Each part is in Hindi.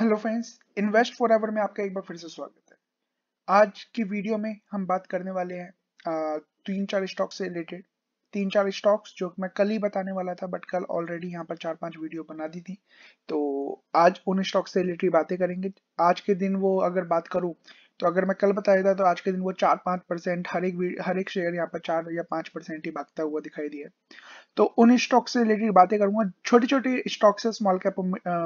hello friends invest forever में आपका एक बार फिर से स्वागत है आज की वीडियो में हम बात करने वाले हैं तीन चार स्टॉक से रिलेटेड तीन चार स्टॉक्स जो मैं कल ही बताने वाला था बट कल ऑलरेडी यहाँ पर चार पांच वीडियो बना दी थी तो आज उन स्टॉक से रिलेटेड बातें करेंगे आज के दिन वो अगर बात करूँ तो अगर मैं कल बताया था तो आज के दिन वो चार पांच परसेंट हर एक हर एक शेयर यहाँ पर चार या पांच परसेंट ही भागता हुआ दिखाई दिया तो उन स्टॉक से रिलेटेड बातें करूंगा छोटे छोटे स्टॉक से small cap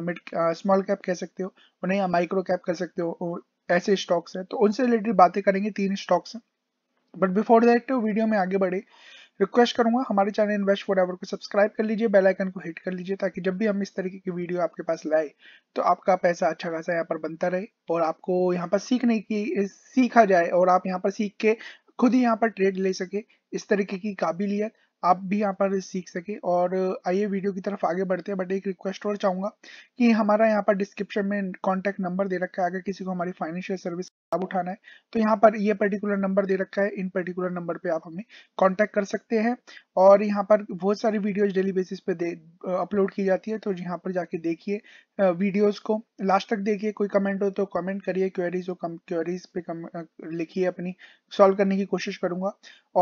mid small cap कह सकते हो उन्हें या माइक्रो कैप कह सकते हो ऐसे स्टॉक्स है तो उनसे रिलेटेड बातें करेंगे तीन stocks but before that video में आगे बढ़े रिक्वेस्ट करूंगा हमारे चैनल इन्वेस्ट फॉर को सब्सक्राइब कर लीजिए बेल आइकन को हिट कर लीजिए ताकि जब भी हम इस तरीके की वीडियो आपके पास लाए तो आपका पैसा अच्छा खासा यहाँ पर बनता रहे और आपको यहाँ पर सीखने की सीखा जाए और आप यहाँ पर सीख के खुद ही यहाँ पर ट्रेड ले सके इस तरीके की काबिलियत आप भी यहाँ पर सीख सके और आइए वीडियो की तरफ आगे बढ़ते हैं बट एक रिक्वेस्ट और चाहूंगा कि हमारा यहाँ पर डिस्क्रिप्शन में कॉन्टैक्ट नंबर दे रखा है अगर किसी को हमारी फाइनेंशियल सर्विस अब उठाना है तो यहाँ पर ये पर्टिकुलर नंबर दे रखा है इन पर्टिकुलर नंबर पे आप हमें कांटेक्ट कर सकते हैं और यहाँ पर बहुत सारी वीडियोस डेली बेसिस पे अपलोड की जाती है तो यहाँ पर जाके देखिए वीडियोस को लास्ट तक देखिए कोई कमेंट हो तो कमेंट करिए क्वेरीज हो कम क्वेरीज पे कम लिखिए अपनी सॉल्व करने की कोशिश करूंगा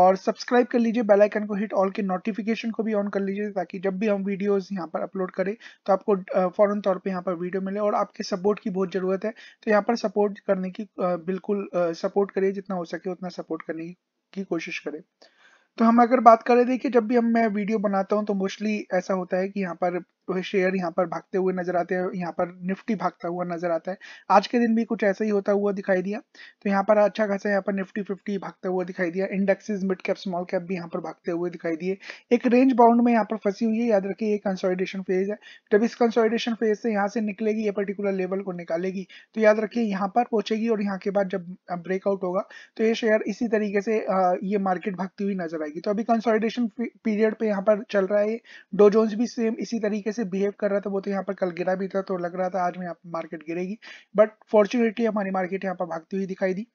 और सब्सक्राइब कर लीजिए बेल आइकन को हिट ऑल के नोटिफिकेशन को भी ऑन कर लीजिए ताकि जब भी हम वीडियोस यहाँ पर अपलोड करें तो आपको फौरन तौर पर यहाँ पर वीडियो मिले और आपके सपोर्ट की बहुत ज़रूरत है तो यहाँ पर सपोर्ट करने की बिल्कुल सपोर्ट करिए जितना हो सके उतना सपोर्ट करने की कोशिश करें तो हम अगर बात करें देखिए जब भी हम मैं वीडियो बनाता हूँ तो मोस्टली ऐसा होता है कि यहाँ पर शेयर यहाँ पर भागते हुए नजर आते हैं यहाँ पर निफ्टी भागता हुआ नजर आता है आज के दिन भी कुछ ऐसा ही होता हुआ दिखाई दिया तो यहाँ पर अच्छा खासा यहाँ पर निफ्टी फिफ्टी भागता हुआ दिखाई दिया indexes mid cap small cap भी यहाँ पर भागते हुए दिखाई दिए एक रेंज बाउंड में यहाँ पर फंसी हुई है याद रखिए ये कंसोलिडेशन फेज है जब इस कंसोलिडेशन फेज से यहाँ से निकलेगी ये पर्टिकुलर लेवल को निकालेगी तो याद रखिए यहाँ पर पहुंचेगी और यहाँ के बाद जब ब्रेकआउट होगा तो ये शेयर इसी तरीके से ये मार्केट भागती हुई नजर आएगी तो अभी कंसोलिडेशन पीरियड पे यहाँ पर चल रहा है डोजोन्स भी सेम इसी तरीके से बिहेव कर रहा था वो तो यहाँ पर कल गिरा भी था तो लग रहा था आज में यहाँ पर मार्केट गिरेगी बट फॉर्चुनेटली हमारी मार्केट यहाँ पर भागती हुई दिखाई दी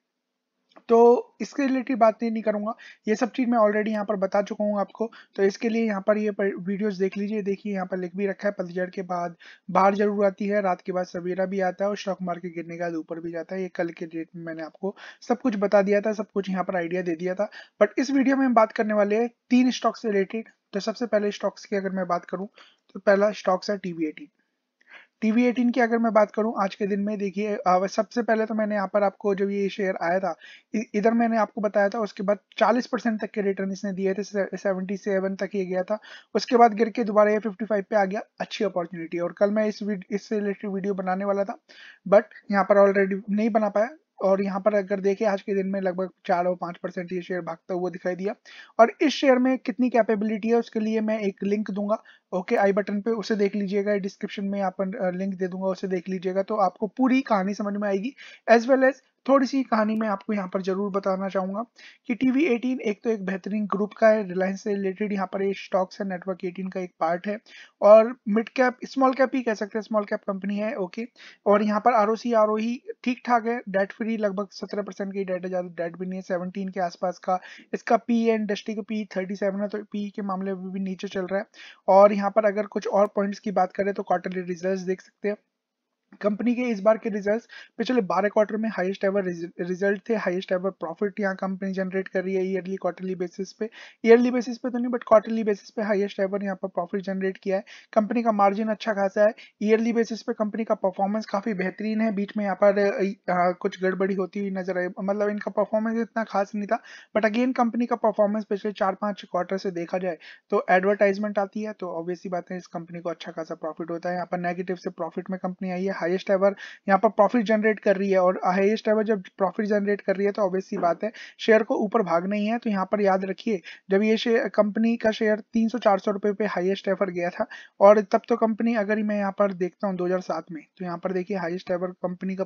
तो इसके रिलेटेड बातें नहीं करूंगा ये सब चीज़ मैं ऑलरेडी यहाँ पर बता चुका हूँ आपको तो इसके लिए यहाँ पर ये वीडियोस देख लीजिए देखिए यहाँ पर लिख भी रखा है पतझड़ के बाद बाहर जरूर आती है रात के बाद सवेरा भी आता है और स्टॉक मार्केट गिरने के बाद ऊपर भी जाता है ये कल के डेट में मैंने आपको सब कुछ बता दिया था सब कुछ यहाँ पर आइडिया दे दिया था बट इस वीडियो में हम बात करने वाले हैं तीन स्टॉक्स रिलेटेड तो सबसे पहले स्टॉक्स की अगर मैं बात करूँ तो पहला स्टॉक्स है टी टीवी एटीन की अगर मैं बात करूं आज के दिन में देखिए सबसे पहले तो मैंने यहाँ पर आपको जब ये शेयर आया था इधर मैंने आपको बताया था उसके बाद 40 परसेंट तक के रिटर्न इसने दिए थे 77 तक ये गया था उसके बाद गिर के दोबारा ये 55 पे आ गया अच्छी अपॉर्चुनिटी और कल मैं इस इससे रिलेटेड वीडियो बनाने वाला था बट यहाँ पर ऑलरेडी नहीं बना पाया और यहाँ पर अगर देखे आज के दिन में लगभग चार और पांच परसेंट ये शेयर भागता हुआ दिखाई दिया और इस शेयर में कितनी कैपेबिलिटी है उसके लिए मैं एक लिंक दूंगा ओके आई बटन पे उसे देख लीजिएगा डिस्क्रिप्शन में यहाँ पर लिंक दे दूंगा उसे देख लीजिएगा तो आपको पूरी कहानी समझ में आएगी एज वेल एज थोड़ी सी कहानी मैं आपको यहाँ पर जरूर बताना चाहूंगा कि टीवी 18 एक तो एक बेहतरीन ग्रुप का है रिलायंस से रिलेटेड यहाँ पर स्टॉक्स है नेटवर्क 18 का एक पार्ट है और मिड कैप स्मॉल कैप ही कह सकते हैं स्मॉल कैप कंपनी है ओके और यहाँ पर R O C R O ही e ठीक ठाक है डेट फ्री लगभग सत्रह परसेंट की डेट है ज़्यादा डेट भी नहीं है सेवनटीन के आसपास का इसका पी इंडस्ट्री का पी थर्टी सेवन है तो पी के मामले में भी नीचे चल रहा है और यहाँ पर अगर कुछ और पॉइंट्स की बात करें तो क्वार्टरली रिजल्ट्स देख सकते हैं कंपनी के इस बार के रिजल्ट्स पिछले 12 क्वार्टर में हाईएस्ट एवर रिजल्ट थे हाईएस्ट एवर प्रॉफिट यहाँ कंपनी जनरेट कर रही है ईयरली क्वार्टरली बेसिस पे ईयरली बेसिस पे तो नहीं बट क्वार्टरली बेसिस पे हाईएस्ट एवर यहाँ पर प्रॉफिट जनरेट किया है कंपनी का मार्जिन अच्छा खासा है ईयरली बेसिस पे कंपनी का परफॉर्मेंस काफी बेहतरीन है बीच में यहाँ पर कुछ गड़बड़ी होती हुई नजर आई मतलब इनका परफॉर्मेंस इतना खास नहीं था बट अगेन कंपनी का परफॉर्मेंस पिछले चार पांच क्वार्टर से देखा जाए तो एडवर्टाइजमेंट आती है तो ऑब्वियसली बात है इस कंपनी को अच्छा खासा प्रॉफिट होता है यहाँ पर नेगेटिव से प्रॉफिट में कंपनी आई है हाईएस्ट एवर यहाँ पर प्रॉफिट जनरेट कर रही है और हाईएस्ट एवर जब प्रॉफिट जनरेट कर रही है तो ऑब्वियसली बात है शेयर को ऊपर भागना ही है तो यहाँ पर याद रखिए जब ये कंपनी का शेयर 300 सौ रुपए पे हाईएस्ट एवर गया था और तब तो कंपनी अगर मैं यहाँ पर देखता हूँ 2007 में तो यहाँ पर देखिए हाईएस्ट एवर कंपनी का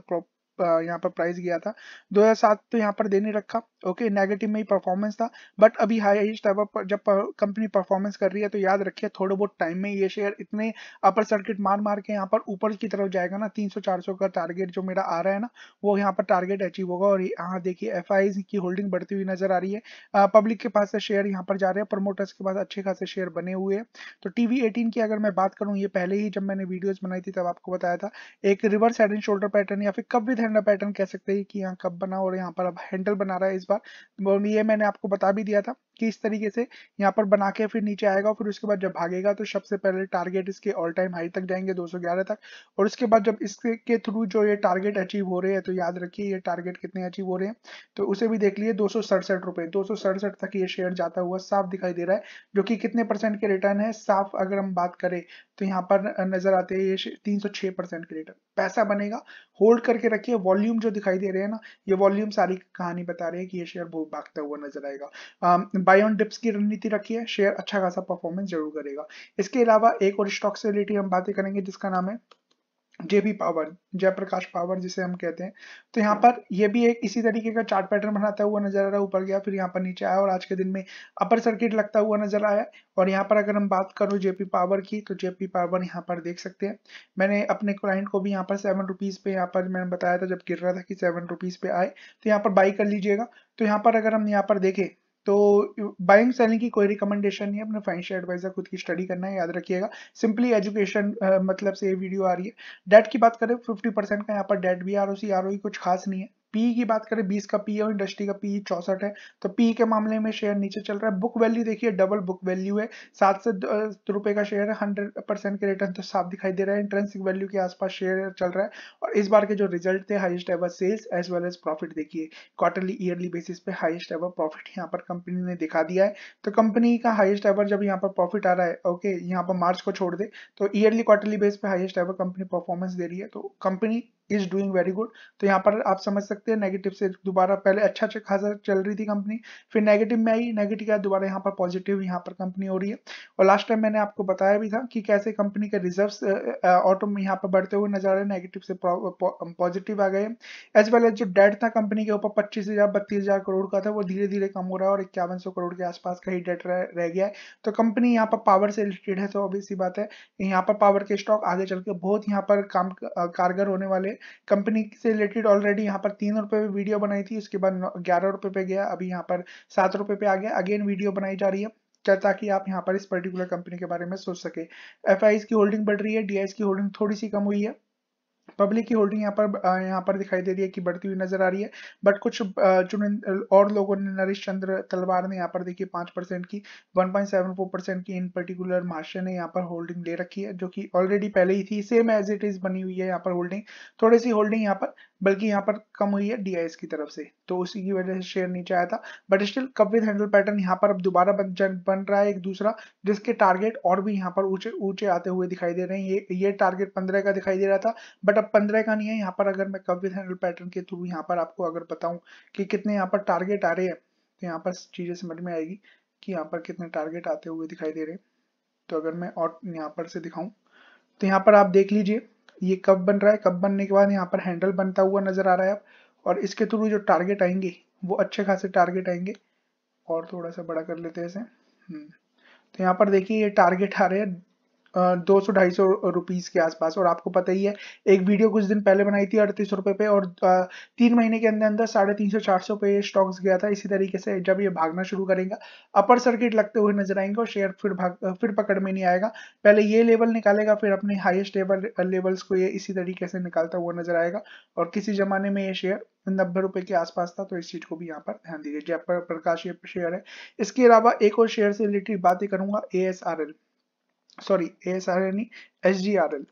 यहाँ पर प्राइस गया था 2007 तो यहाँ पर देने रखा ओके नेगेटिव में ही परफॉर्मेंस था बट अभी हाईएस्ट पर जब कंपनी परफॉर्मेंस कर रही है तो याद रखिए थोड़े बहुत टाइम में ये शेयर इतने अपर सर्किट मार मार के यहाँ पर ऊपर की तरफ जाएगा ना 300-400 का टारगेट जो मेरा आ रहा है ना वो यहाँ पर टारगेट अचीव होगा और यहाँ देखिए एफ की होल्डिंग बढ़ती हुई नजर आ रही है पब्लिक के पास से शेयर यहाँ पर जा रहे हैं प्रमोटर्स के पास अच्छे खासे शेयर बने हुए हैं तो टीवी एटीन की अगर मैं बात करूँ ये पहले ही जब मैंने वीडियोज बनाई थी तब आपको बताया था एक reverse head and shoulder pattern या फिर कब विद हैंडल पैटर्न कह सकते हैं कि यहाँ कप बना और यहाँ पर अब हैंडल बना रहा है इस बार ये मैंने आपको बता भी दिया था कि इस तरीके से यहाँ पर बना के फिर नीचे आएगा फिर उसके बाद जब भागेगा तो सबसे पहले टारगेट इसके ऑल टाइम हाई तक जाएंगे 211 तक और उसके बाद जब इसके के थ्रू जो ये टारगेट अचीव हो रहे हैं तो याद रखिए ये टारगेट कितने अचीव हो रहे हैं तो उसे भी देख लिए दो सौ तक ये शेयर जाता हुआ साफ दिखाई दे रहा है जो कि कितने परसेंट के रिटर्न है साफ अगर हम बात करें तो यहाँ पर नजर आते हैं ये तीन परसेंट के रिटर्न पैसा बनेगा होल्ड करके रखिए वॉल्यूम जो दिखाई दे रहे हैं ना ये वॉल्यूम सारी कहानी बता रही है कि ये शेयर बहुत भागता हुआ नजर आएगा बाय ऑन डिप्स की रणनीति रखी है शेयर अच्छा खासा परफॉर्मेंस जरूर करेगा इसके अलावा एक और स्टॉक से रिलेटेड हम बातें करेंगे जिसका नाम है जेबी पावर जयप्रकाश पावर जिसे हम कहते हैं तो यहाँ पर ये भी एक इसी तरीके का चार्ट पैटर्न बनाता हुआ नजर आ रहा है ऊपर गया फिर यहाँ पर नीचे आया और आज के दिन में अपर सर्किट लगता हुआ नजर आया और यहाँ पर अगर हम बात करूँ जेपी पावर की तो जेपी पावर यहाँ पर देख सकते हैं मैंने अपने क्लाइंट को भी यहाँ पर सेवन रुपीज पे यहाँ पर मैंने बताया था जब गिर रहा था कि सेवन रुपीज पे आए तो यहाँ पर बाई कर लीजिएगा तो यहाँ पर अगर हम यहाँ पर देखें तो बाइंग सेलिंग की कोई रिकमेंडेशन नहीं है अपने फाइनेंशियल एडवाइजर खुद की स्टडी करना है याद रखिएगा सिंपली एजुकेशन मतलब से ये वीडियो आ रही है डेट की बात करें फिफ्टी परसेंट का यहाँ पर डेट भी आर ओ e कुछ खास नहीं है पी की बात करें बीस का पी और इंडस्ट्री का पी चौसठ है तो पी के मामले में शेयर नीचे चल रहा है बुक वैल्यू देखिए डबल बुक वैल्यू है सात से रुपए का शेयर है हंड्रेड परसेंट के रिटर्न तो साफ दिखाई दे रहा है इंट्रेंसिक वैल्यू के आसपास शेयर चल रहा है और इस बार के जो रिजल्ट थे highest ever sales as well as profit देखिए क्वार्टरली ईयरली बेसिस पे हाइस्ट एवर प्रॉफिट यहाँ पर कंपनी ने दिखा दिया है तो कंपनी का हाइस्ट एवर जब यहाँ पर प्रॉफिट आ रहा है ओके यहाँ पर मार्च को छोड़ दे तो ईयरली क्वार्टरली बेस पे हाइस्ट एवर कंपनी परफॉर्मेंस दे रही है तो company is doing very good तो यहाँ पर आप समझ सकते हैं नेगेटिव से दोबारा पहले अच्छा अच्छा खासा चल रही थी कंपनी फिर नेगेटिव में आई नेगेटिव आया दोबारा यहाँ पर पॉजिटिव यहाँ पर कंपनी हो रही है और लास्ट टाइम मैंने आपको बताया भी था कि कैसे कंपनी के रिजर्व ऑटो में यहाँ पर बढ़ते हुए नजर आ रहे नेगेटिव से पॉजिटिव आ गए एज वेल एज जो डेट था कंपनी के ऊपर पच्चीस हजार बत्तीस हजार करोड़ का था वो धीरे धीरे कम हो रहा है और इक्यावन सौ करोड़ के आसपास का ही डेट रह, गया है तो कंपनी यहाँ पर पावर से रिलेटेड है तो ऑब्वियस बात है यहाँ पर पावर के स्टॉक आगे चल के बहुत यहाँ पर काम कारगर होने वाले कंपनी से रिलेटेड ऑलरेडी यहाँ पर तीन रुपये पे वीडियो बनाई थी उसके बाद ग्यारह रुपये पे गया अभी यहाँ पर सात रुपये पे आ गया अगेन वीडियो बनाई जा रही है क्या ताकि आप यहाँ पर इस पर्टिकुलर कंपनी के बारे में सोच सके एफ की होल्डिंग बढ़ रही है डी की होल्डिंग थोड़ी सी कम हुई है पब्लिक की होल्डिंग यहाँ पर यहाँ पर दिखाई दे रही है कि बढ़ती हुई नजर आ रही है बट कुछ चुनिंद और लोगों ने नरेश चंद्र तलवार ने यहाँ पर देखिए पांच परसेंट की one point seven four percent की इन पर्टिकुलर मार्शे ने यहाँ पर होल्डिंग ले रखी है जो कि ऑलरेडी पहले ही थी सेम एज इट इज बनी हुई है यहाँ पर होल्डिंग थोड़ी सी होल्डिंग यहाँ पर बल्कि यहाँ पर कम हुई है डी की तरफ से तो उसी की वजह से शेयर नीचे आया था but still cup with handle pattern यहाँ पर अब दोबारा बन, बन रहा है एक दूसरा जिसके टारगेट और भी यहाँ पर ऊंचे ऊंचे आते हुए दिखाई दे रहे हैं ये ये टारगेट पंद्रह का दिखाई दे रहा था बट अब पंद्रह का नहीं है यहाँ पर अगर मैं कप विद हैंडल पैटर्न के थ्रू यहाँ पर आपको अगर बताऊँ कि कितने यहाँ पर टारगेट आ रहे हैं तो यहाँ पर चीज़ें समझ में आएगी कि यहाँ पर कितने टारगेट आते हुए दिखाई दे रहे हैं तो अगर मैं और यहाँ पर से दिखाऊँ तो यहाँ पर आप देख लीजिए ये कब बन रहा है कब बनने के बाद यहाँ पर हैंडल बनता हुआ नजर आ रहा है और इसके थ्रू जो टारगेट आएंगे वो अच्छे खासे टारगेट आएंगे और थोड़ा सा बड़ा कर लेते हैं इसे हम्म, तो यहाँ पर देखिए ये टारगेट आ रहे हैं दो सौ ढाई सौ रुपीज़ के आसपास और आपको पता ही है एक वीडियो कुछ दिन पहले बनाई थी अड़तीस रुपये पे और तीन महीने के अंदर अंदर साढ़े तीन सौ चार सौ पे स्टॉक्स गया था इसी तरीके से जब ये भागना शुरू करेगा अपर सर्किट लगते हुए नजर आएंगे और शेयर फिर भाग फिर पकड़ में नहीं आएगा पहले ये लेवल निकालेगा फिर अपने हाइएस्ट लेवल लेवल्स को ये इसी तरीके से निकालता हुआ नजर आएगा और किसी जमाने में ये शेयर नब्बे रुपए के आसपास था तो इस चीज को भी यहाँ पर ध्यान दीजिए जयपुर प्रकाश ये शेयर है इसके अलावा एक और शेयर से रिलेटेड बातें करूंगा A S R L sorry S R यानी H D R L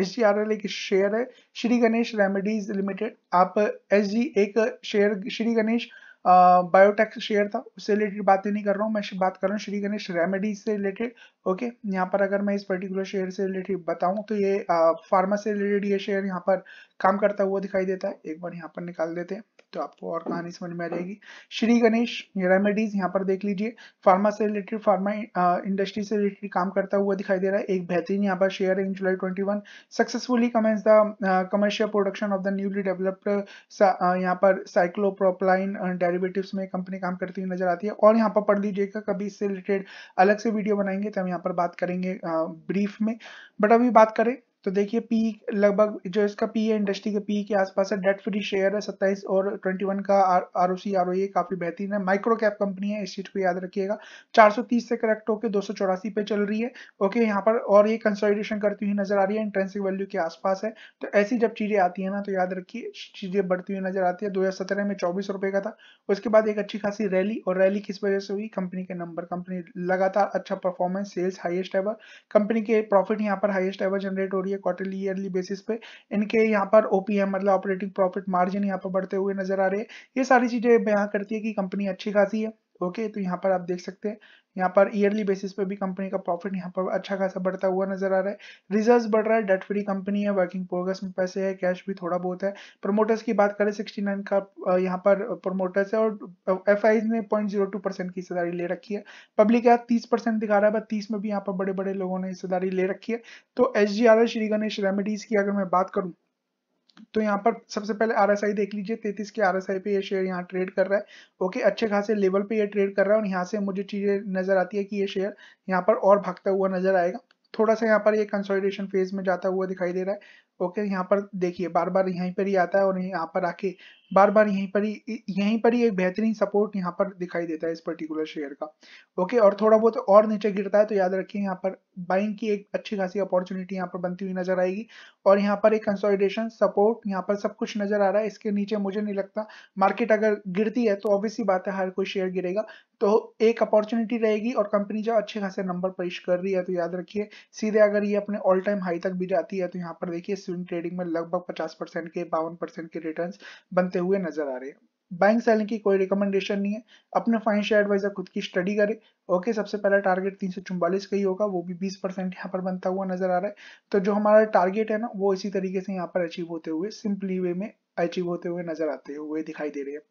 H D R L एक शेयर है श्री गणेश रेमेडीज लिमिटेड आप एच डी एक share Shri Ganesh biotech share था उससे रिलेटेड बातें नहीं कर रहा हूँ मैं बात कर रहा हूँ श्री गणेश रेमेडीज से रिलेटेड ओके यहाँ पर अगर मैं इस पर्टिकुलर शेयर से रिलेटेड बताऊँ तो ये फार्मा से रिलेटेड ये शेयर यहाँ पर काम करता हुआ दिखाई देता है एक बार यहाँ पर निकाल देते हैं तो आपको और कहानी समझ में आ जाएगी श्री गणेश रेमेडीज यहाँ पर देख लीजिए फार्मा से रिलेटेड फार्मा इंडस्ट्री से रिलेटेड काम करता हुआ दिखाई दे रहा है एक बेहतरीन यहाँ पर शेयर है in July twenty one successfully commence the commercial production of the newly developed यहाँ पर साइक्लोप्रोपलाइन डेरिवेटिव्स में कंपनी काम करती हुई नजर आती है और यहाँ पर पढ़ लीजिएगा कभी इससे रिलेटेड अलग से वीडियो बनाएंगे तो हम यहाँ पर बात करेंगे ब्रीफ में बट अभी बात करें तो देखिए पी लगभग जो इसका पी है इंडस्ट्री के पी के आसपास है डेट फ्री शेयर है 27 और 21 का आर ओ सी आर ओ ए काफी बेहतरीन है माइक्रो कैप कंपनी है इस चीज को याद रखिएगा 430 से करेक्ट होकर दो पे चल रही है ओके यहाँ पर और ये कंसोलिडेशन करती हुई नजर आ रही है इंट्रेंसिक वैल्यू के आसपास है तो ऐसी जब चीजें आती है ना तो याद रखिए चीजें बढ़ती हुई नजर आती है दो में चौबीस का था उसके बाद एक अच्छी खासी रैली और रैली किस वजह से हुई कंपनी के नंबर कंपनी लगातार अच्छा performance sales highest ever company के प्रॉफिट यहाँ पर हाइएस्ट एवर जनरेट हो रही है है क्वार्टरली ईयरली बेसिस पे इनके यहाँ पर ओपीएम मतलब ऑपरेटिंग प्रॉफिट मार्जिन यहाँ पर बढ़ते हुए नजर आ रहे हैं ये सारी चीजें बयां करती है कि कंपनी अच्छी खासी है ओके तो यहाँ पर आप देख सकते हैं यहाँ पर ईयरली बेसिस पे भी कंपनी का प्रॉफिट यहाँ पर अच्छा खासा बढ़ता हुआ नजर आ रहा है रिजर्व बढ़ रहा है डेट फ्री कंपनी है वर्किंग प्रोग्रेस में पैसे है कैश भी थोड़ा बहुत है प्रमोटर्स की बात करें सिक्सटी नाइन का यहाँ पर प्रमोटर्स है और एफ ने टू परसेंट की हिस्सेदारी ले रखी है पब्लिक यहाँ तीस परसेंट दिखा रहा है बट तीस में भी यहाँ पर बड़े बड़े लोगों ने हिस्सेदारी ले रखी है तो एस श्री गणेश रेमेडीज की अगर मैं बात करूँ तो यहाँ पर सबसे पहले आर देख लीजिए तैतीस के आर पे ये शेयर यहाँ ट्रेड कर रहा है ओके अच्छे खासे लेवल पे ये ट्रेड कर रहा है और यहाँ से मुझे चीजें नजर आती है कि ये शेयर यहाँ पर और भागता हुआ नजर आएगा थोड़ा सा यहाँ पर ये कंसोलिडेशन फेज में जाता हुआ दिखाई दे रहा है ओके okay, यहाँ पर देखिए बार बार यहीं पर ही आता है और यहाँ पर आके बार बार यहीं पर ही यहीं पर ही एक बेहतरीन सपोर्ट यहाँ पर दिखाई देता है इस पर्टिकुलर शेयर का ओके okay, और थोड़ा बहुत और नीचे गिरता है तो याद रखिए यहाँ पर बाइंग की एक अच्छी खासी अपॉर्चुनिटी यहाँ पर बनती हुई नजर आएगी और यहाँ पर एक कंसोलिडेशन सपोर्ट यहाँ पर सब कुछ नजर आ रहा है इसके नीचे मुझे नहीं लगता मार्केट अगर गिरती है तो ऑब्वियसली बात है हर कोई शेयर गिरेगा तो एक अपॉर्चुनिटी रहेगी और कंपनी जो अच्छे खासे नंबर पेश कर रही है तो याद रखिए सीधे अगर ये अपने ऑल टाइम हाई तक भी जाती है तो यहाँ पर देखिए स्विंग ट्रेडिंग में लगभग 50 परसेंट के बावन परसेंट के रिटर्न बनते हुए नजर आ रहे हैं बैंक सेलिंग की कोई रिकमेंडेशन नहीं है अपने फाइनेंशियल एडवाइजर खुद की स्टडी करें ओके सबसे पहला टारगेट तीन सौ चुम्बालीस का ही होगा वो भी 20 परसेंट यहाँ पर बनता हुआ नजर आ रहा है तो जो हमारा टारगेट है ना वो इसी तरीके से यहाँ पर अचीव होते हुए सिंपली वे में अचीव होते हुए नजर आते हुए दिखाई दे रहे हैं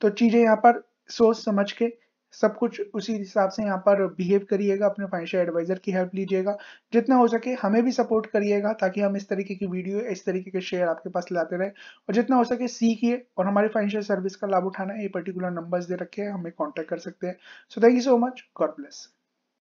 तो चीजें यहाँ पर सोच समझ के सब कुछ उसी हिसाब से यहाँ पर बिहेव करिएगा अपने फाइनेंशियल एडवाइजर की हेल्प लीजिएगा जितना हो सके हमें भी सपोर्ट करिएगा ताकि हम इस तरीके की वीडियो इस तरीके के शेयर आपके पास लाते रहे और जितना हो सके सीखिए और हमारे फाइनेंशियल सर्विस का लाभ उठाना ये पर्टिकुलर नंबर्स दे रखे हैं हमें कॉन्टैक्ट कर सकते हैं so thank you so much God bless